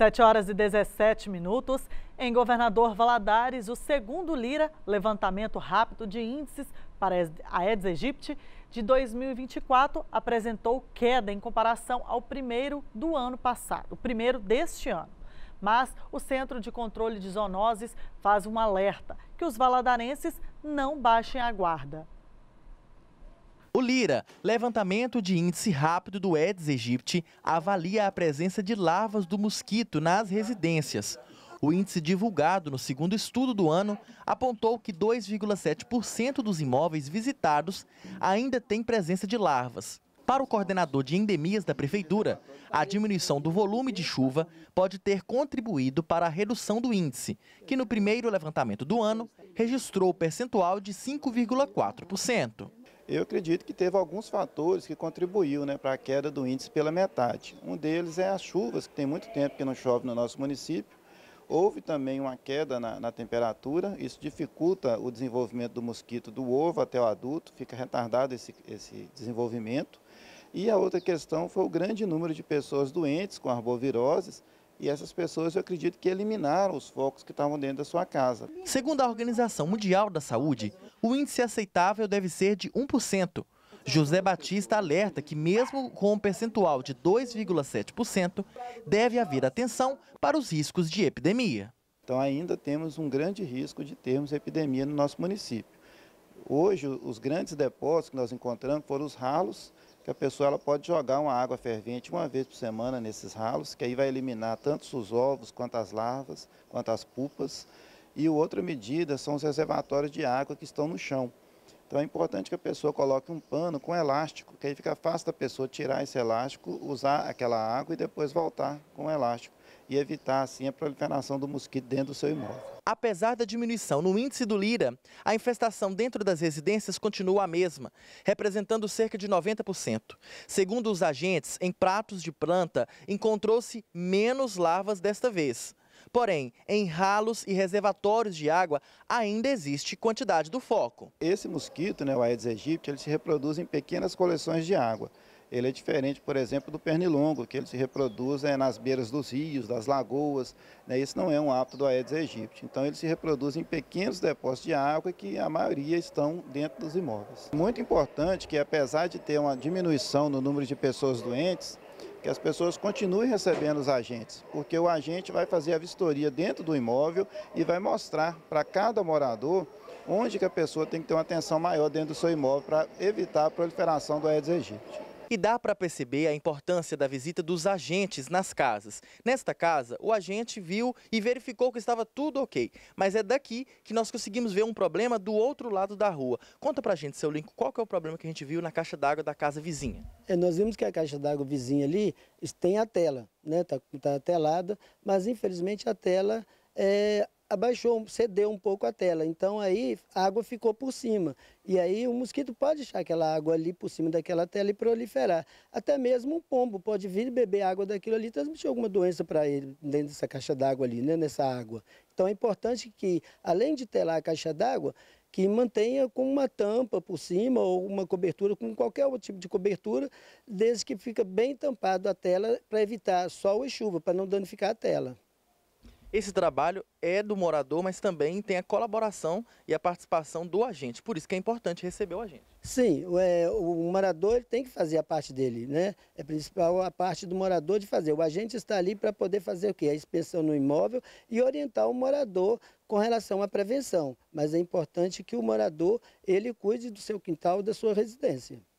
7 horas e 17 minutos. Em Governador Valadares, o segundo Lira, levantamento rápido de índices para a Aedes aegypti de 2024, apresentou queda em comparação ao primeiro do ano passado, o primeiro deste ano. Mas o Centro de Controle de Zoonoses faz um alerta que os valadarenses não baixem a guarda. O Lira, levantamento de índice rápido do Aedes aegypti, avalia a presença de larvas do mosquito nas residências. O índice divulgado no segundo estudo do ano apontou que 2,7% dos imóveis visitados ainda tem presença de larvas. Para o coordenador de endemias da prefeitura, a diminuição do volume de chuva pode ter contribuído para a redução do índice, que no primeiro levantamento do ano registrou o percentual de 5,4%. Eu acredito que teve alguns fatores que contribuíram né, para a queda do índice pela metade. Um deles é as chuvas, que tem muito tempo que não chove no nosso município. Houve também uma queda na, na temperatura, isso dificulta o desenvolvimento do mosquito do ovo até o adulto, fica retardado esse, esse desenvolvimento. E a outra questão foi o grande número de pessoas doentes com arboviroses, e essas pessoas, eu acredito que eliminaram os focos que estavam dentro da sua casa. Segundo a Organização Mundial da Saúde, o índice aceitável deve ser de 1%. José Batista alerta que, mesmo com um percentual de 2,7%, deve haver atenção para os riscos de epidemia. Então, ainda temos um grande risco de termos epidemia no nosso município. Hoje, os grandes depósitos que nós encontramos foram os ralos que a pessoa ela pode jogar uma água fervente uma vez por semana nesses ralos, que aí vai eliminar tanto os ovos, quanto as larvas, quanto as pupas. E outra medida são os reservatórios de água que estão no chão. Então é importante que a pessoa coloque um pano com elástico, que aí fica fácil da pessoa tirar esse elástico, usar aquela água e depois voltar com o elástico e evitar assim a proliferação do mosquito dentro do seu imóvel. Apesar da diminuição no índice do Lira, a infestação dentro das residências continua a mesma, representando cerca de 90%. Segundo os agentes, em pratos de planta encontrou-se menos larvas desta vez. Porém, em ralos e reservatórios de água ainda existe quantidade do foco. Esse mosquito, né, o Aedes aegypti, ele se reproduz em pequenas coleções de água ele é diferente, por exemplo, do pernilongo, que ele se reproduz né, nas beiras dos rios, das lagoas. Né, isso não é um hábito do Aedes aegypti. Então, ele se reproduz em pequenos depósitos de água que a maioria estão dentro dos imóveis. Muito importante que, apesar de ter uma diminuição no número de pessoas doentes, que as pessoas continuem recebendo os agentes, porque o agente vai fazer a vistoria dentro do imóvel e vai mostrar para cada morador onde que a pessoa tem que ter uma atenção maior dentro do seu imóvel para evitar a proliferação do Aedes aegypti. E dá para perceber a importância da visita dos agentes nas casas. Nesta casa, o agente viu e verificou que estava tudo ok. Mas é daqui que nós conseguimos ver um problema do outro lado da rua. Conta para a gente, seu Link, qual que é o problema que a gente viu na caixa d'água da casa vizinha? É, nós vimos que a caixa d'água vizinha ali tem a tela, né? Está tá telada, mas infelizmente a tela é, abaixou, cedeu um pouco a tela. Então aí a água ficou por cima. E aí o mosquito pode deixar aquela água ali por cima daquela tela e proliferar. Até mesmo um pombo pode vir beber água daquilo ali e transmitir alguma doença para ele dentro dessa caixa d'água ali, né, nessa água. Então é importante que, além de telar a caixa d'água, que mantenha com uma tampa por cima ou uma cobertura, com qualquer outro tipo de cobertura, desde que fica bem tampado a tela para evitar sol e chuva, para não danificar a tela. Esse trabalho é do morador, mas também tem a colaboração e a participação do agente. Por isso que é importante receber o agente. Sim, o, é, o morador tem que fazer a parte dele, né? É principal a parte do morador de fazer. O agente está ali para poder fazer o quê? A inspeção no imóvel e orientar o morador com relação à prevenção. Mas é importante que o morador ele cuide do seu quintal, da sua residência.